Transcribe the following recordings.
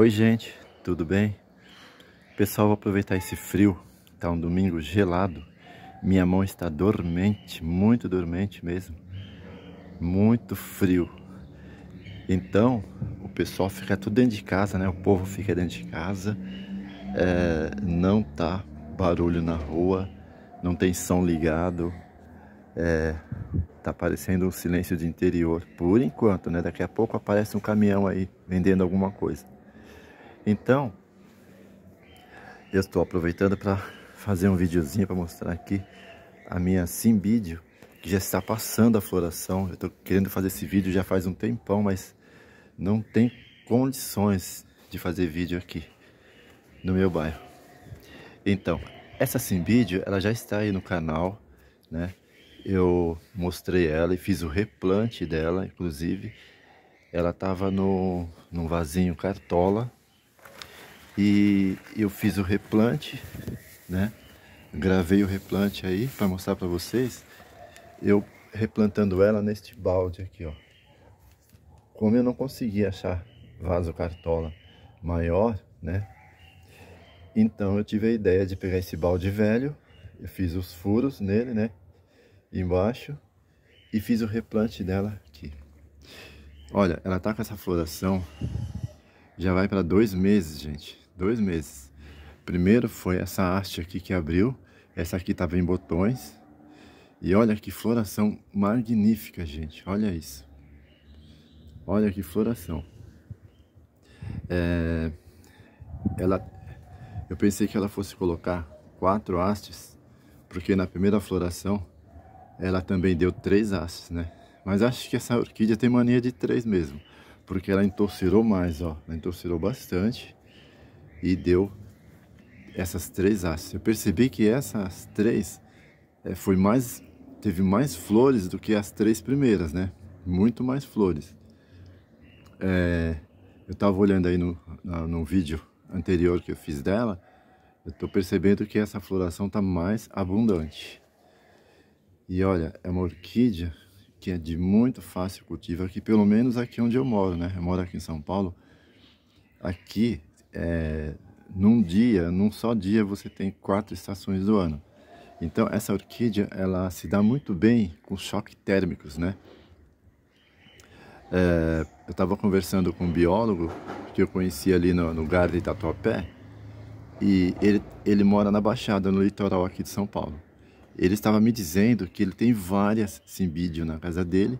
Oi gente, tudo bem? Pessoal, vou aproveitar esse frio, tá um domingo gelado, minha mão está dormente, muito dormente mesmo, muito frio. Então, o pessoal fica tudo dentro de casa, né? O povo fica dentro de casa, é, não tá barulho na rua, não tem som ligado, é, tá parecendo um silêncio de interior, por enquanto, né? Daqui a pouco aparece um caminhão aí vendendo alguma coisa. Então, eu estou aproveitando para fazer um videozinho para mostrar aqui a minha simbídeo, que já está passando a floração. Eu estou querendo fazer esse vídeo já faz um tempão, mas não tem condições de fazer vídeo aqui no meu bairro. Então, essa simbídeo, ela já está aí no canal, né? Eu mostrei ela e fiz o replante dela, inclusive. Ela estava no num vasinho cartola, e eu fiz o replante, né? Gravei o replante aí para mostrar para vocês. Eu replantando ela neste balde aqui, ó. Como eu não consegui achar vaso cartola maior, né? Então eu tive a ideia de pegar esse balde velho, eu fiz os furos nele, né? Embaixo e fiz o replante dela aqui. Olha, ela tá com essa floração já vai para dois meses, gente dois meses. Primeiro foi essa haste aqui que abriu, essa aqui estava em botões. E olha que floração magnífica, gente, olha isso. Olha que floração. É, ela, eu pensei que ela fosse colocar quatro hastes, porque na primeira floração ela também deu três hastes, né? Mas acho que essa orquídea tem mania de três mesmo, porque ela entorcerou mais, ó. Ela entorcerou bastante e deu essas três hastes. Eu percebi que essas três é, foi mais teve mais flores do que as três primeiras, né? Muito mais flores. É, eu estava olhando aí no, no vídeo anterior que eu fiz dela, eu estou percebendo que essa floração está mais abundante. E olha, é uma orquídea que é de muito fácil cultivo aqui, pelo menos aqui onde eu moro, né? Eu moro aqui em São Paulo. Aqui é, num dia, num só dia, você tem quatro estações do ano. Então, essa orquídea, ela se dá muito bem com choques térmicos, né? É, eu estava conversando com um biólogo que eu conheci ali no, no Garden Tatuapé e ele, ele mora na Baixada, no litoral aqui de São Paulo. Ele estava me dizendo que ele tem várias Simbídio na casa dele,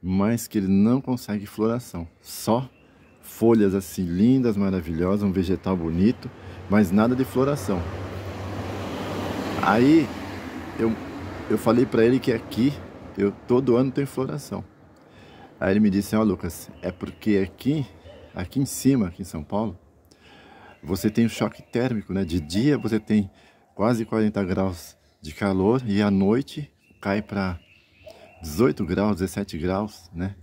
mas que ele não consegue floração, só folhas assim lindas, maravilhosas, um vegetal bonito, mas nada de floração. Aí eu, eu falei para ele que aqui eu todo ano tem floração. Aí ele me disse: assim, "Ó, oh, Lucas, é porque aqui, aqui em cima, aqui em São Paulo, você tem um choque térmico, né? De dia você tem quase 40 graus de calor e à noite cai para 18 graus, 17 graus, né?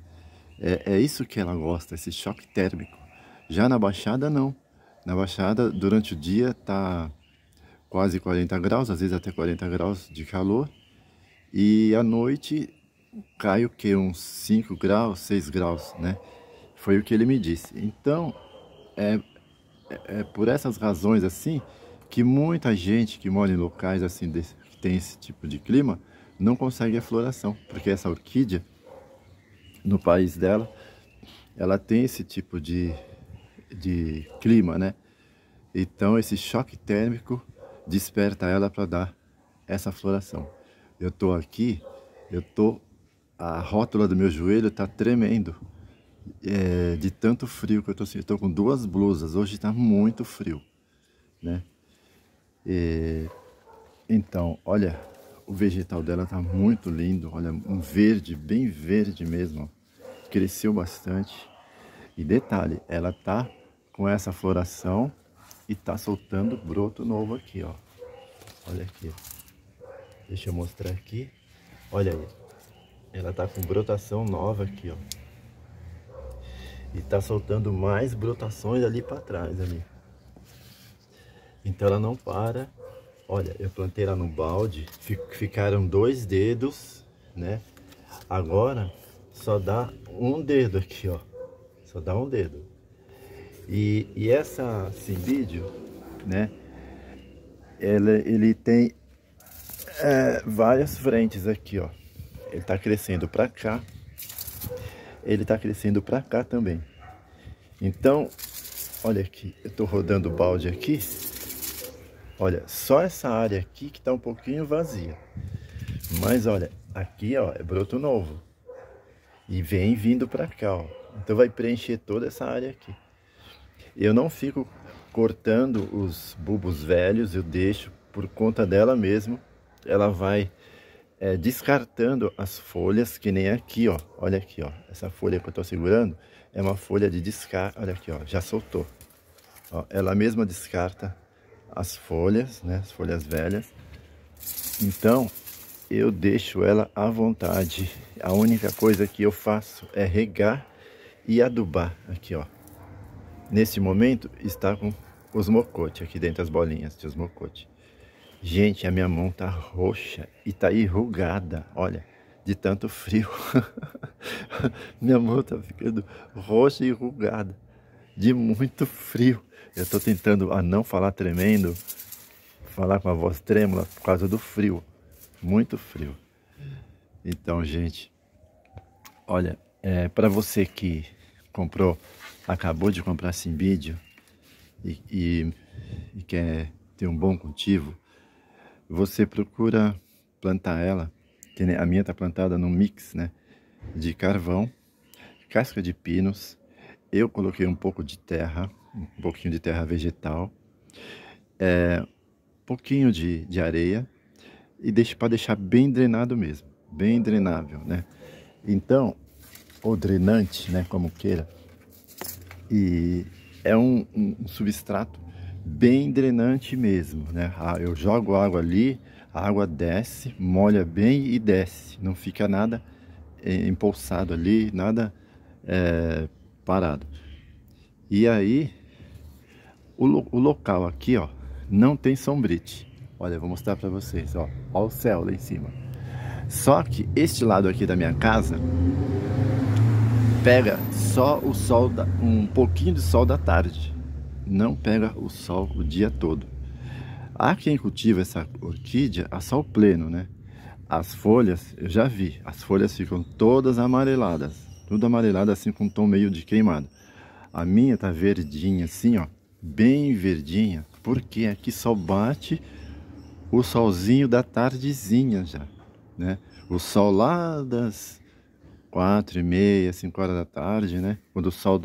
É, é isso que ela gosta, esse choque térmico. Já na Baixada, não. Na Baixada, durante o dia, tá quase 40 graus, às vezes até 40 graus de calor. E à noite, cai o que? Uns 5 graus, 6 graus, né? Foi o que ele me disse. Então, é, é, é por essas razões assim que muita gente que mora em locais assim desse, que tem esse tipo de clima não consegue a floração, porque essa orquídea no país dela, ela tem esse tipo de, de clima, né? Então esse choque térmico desperta ela para dar essa floração. Eu estou aqui, eu tô a rótula do meu joelho está tremendo é, de tanto frio que eu estou sentindo. Estou com duas blusas, hoje está muito frio, né? E, então, olha, o vegetal dela está muito lindo, olha, um verde, bem verde mesmo. Cresceu bastante. E detalhe, ela está com essa floração e está soltando broto novo aqui, ó. Olha aqui. Deixa eu mostrar aqui. Olha aí. Ela está com brotação nova aqui, ó. E está soltando mais brotações ali para trás ali. Então ela não para Olha, eu plantei lá no balde, ficaram dois dedos, né? Agora só dá um dedo aqui, ó. Só dá um dedo. E, e essa, esse né? Ela, ele tem é, várias frentes aqui, ó. Ele tá crescendo para cá. Ele tá crescendo para cá também. Então, olha aqui, eu tô rodando o balde aqui Olha, só essa área aqui que tá um pouquinho vazia. Mas olha, aqui ó, é broto novo. E vem vindo para cá, ó. Então vai preencher toda essa área aqui. Eu não fico cortando os bulbos velhos, eu deixo por conta dela mesmo. Ela vai é, descartando as folhas, que nem aqui, ó. Olha aqui, ó. Essa folha que eu estou segurando é uma folha de descarte. Olha aqui, ó. Já soltou. Ó, ela mesma descarta as folhas, né, as folhas velhas. Então, eu deixo ela à vontade. A única coisa que eu faço é regar e adubar aqui, ó. Nesse momento está com os mocotes aqui dentro das bolinhas de os mocotes. Gente, a minha mão tá roxa e tá enrugada, olha, de tanto frio. minha mão tá ficando roxa e enrugada de muito frio. Eu estou tentando a ah, não falar tremendo, falar com a voz trêmula por causa do frio, muito frio. Então, gente, olha, é, para você que comprou, acabou de comprar simbídio e, e, e quer ter um bom cultivo, você procura plantar ela. A minha está plantada num mix, né? De carvão, casca de pinos, eu coloquei um pouco de terra, um pouquinho de terra vegetal, é, um pouquinho de, de areia e deixo para deixar bem drenado mesmo, bem drenável, né? Então, o drenante, né, como queira, e é um, um, um substrato bem drenante mesmo, né? Ah, eu jogo água ali, a água desce, molha bem e desce, não fica nada é, empolçado ali, nada é, parado. E aí, o, lo o local aqui, ó, não tem sombrite. Olha, vou mostrar para vocês, ó, ó o céu lá em cima. Só que este lado aqui da minha casa pega só o sol, da, um pouquinho de sol da tarde. Não pega o sol o dia todo. Há quem cultiva essa orquídea a sol pleno, né? As folhas, eu já vi, as folhas ficam todas amareladas tudo amarelado assim com um tom meio de queimado. A minha tá verdinha assim, ó, bem verdinha, porque aqui só bate o solzinho da tardezinha já, né? O sol lá das quatro e meia, cinco horas da tarde, né? Quando o sol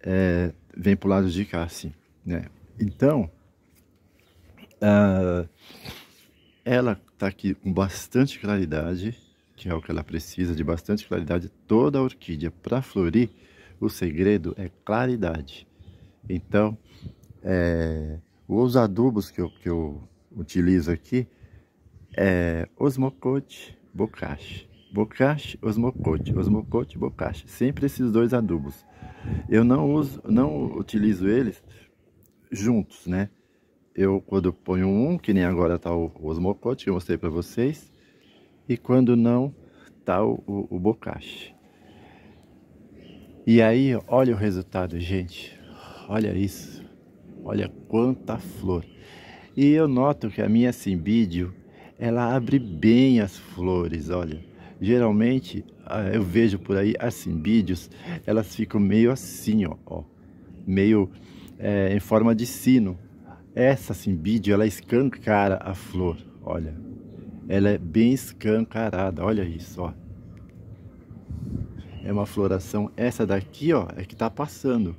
é, vem pro lado de cá, assim, né? Então, uh, ela tá aqui com bastante claridade, que é o que ela precisa de bastante claridade, toda a orquídea. Para florir, o segredo é claridade. Então, é, os adubos que eu, que eu utilizo aqui é osmocote, bocache. Bocache, osmocote, osmocote, bocache. Sempre esses dois adubos. Eu não uso, não utilizo eles juntos, né? Eu quando ponho um, que nem agora está o osmocote que eu mostrei para vocês, e quando não, está o, o, o bocache. E aí, olha o resultado, gente. Olha isso. Olha quanta flor. E eu noto que a minha simbídio ela abre bem as flores, olha. Geralmente, ah, eu vejo por aí as simbídios elas ficam meio assim, ó. ó meio é, em forma de sino. Essa simbídio ela escancara a flor, olha. Ela é bem escancarada, olha isso, ó. É uma floração, essa daqui, ó, é que está passando.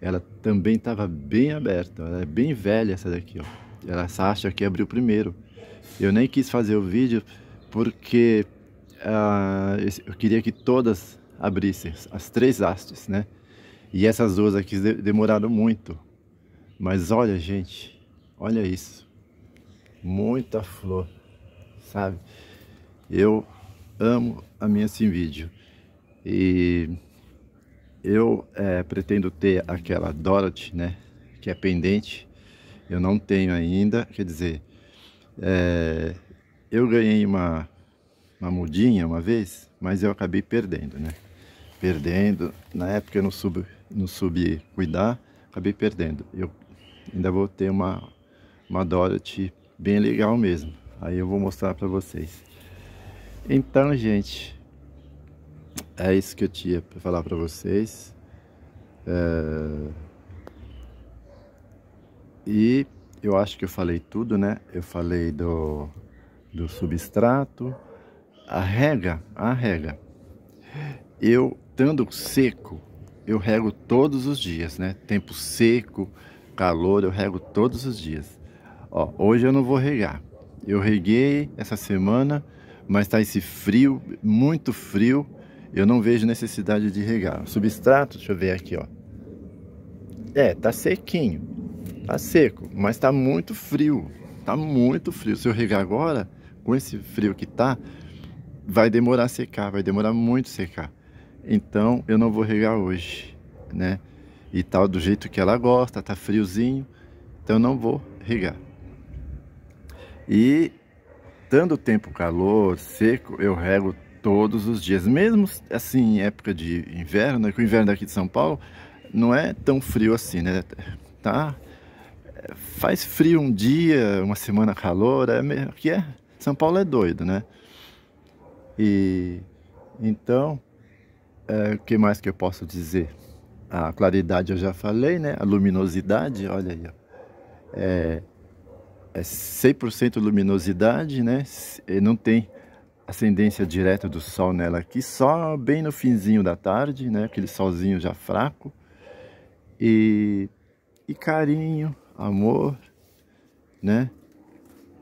Ela também estava bem aberta, ela é bem velha essa daqui, ó. Ela, essa acha que abriu primeiro. Eu nem quis fazer o vídeo porque uh, eu queria que todas abrissem, as três hastes, né? E essas duas aqui demoraram muito. Mas olha, gente, olha isso. Muita flor sabe? Eu amo a minha vídeo e eu é, pretendo ter aquela Dorothy, né? Que é pendente, eu não tenho ainda, quer dizer, é, eu ganhei uma, uma mudinha uma vez, mas eu acabei perdendo, né? Perdendo, na época eu não subi não subi cuidar, acabei perdendo. Eu ainda vou ter uma, uma Dorothy bem legal mesmo. Aí eu vou mostrar para vocês. Então, gente, é isso que eu tinha para falar para vocês. É... E eu acho que eu falei tudo, né? Eu falei do, do substrato, a rega, a rega. Eu, estando seco, eu rego todos os dias, né? Tempo seco, calor, eu rego todos os dias. Ó, hoje eu não vou regar, eu reguei essa semana, mas está esse frio, muito frio. Eu não vejo necessidade de regar. O substrato, deixa eu ver aqui, ó. É, tá sequinho. Tá seco, mas tá muito frio. Tá muito frio. Se eu regar agora, com esse frio que tá, vai demorar a secar, vai demorar muito a secar. Então, eu não vou regar hoje, né? E tal do jeito que ela gosta, tá friozinho. Então, eu não vou regar. E tanto tempo calor, seco, eu rego todos os dias. Mesmo assim, em época de inverno, né, que o inverno aqui de São Paulo não é tão frio assim, né? Tá? Faz frio um dia, uma semana calor, é mesmo que é. São Paulo é doido, né? E então, é, o é, que mais que eu posso dizer? A claridade eu já falei, né? A luminosidade, olha aí. Ó. É, é 100% luminosidade, né? E não tem ascendência direta do sol nela aqui, só bem no finzinho da tarde, né? Aquele solzinho já fraco. E, e carinho, amor, né?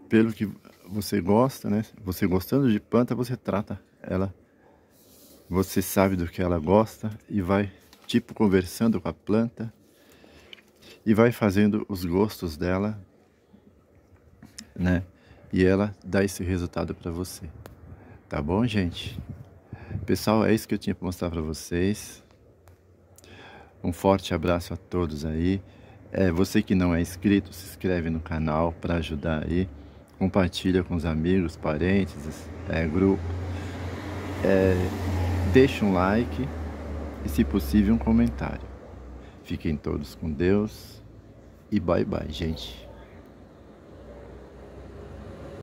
Pelo que você gosta, né? Você gostando de planta, você trata ela. Você sabe do que ela gosta e vai tipo conversando com a planta e vai fazendo os gostos dela né? E ela dá esse resultado para você. Tá bom, gente? Pessoal, é isso que eu tinha para mostrar para vocês. Um forte abraço a todos aí. É, você que não é inscrito, se inscreve no canal para ajudar aí. Compartilha com os amigos, parentes, é, grupo. É, deixa um like e, se possível, um comentário. Fiquem todos com Deus e bye bye, gente.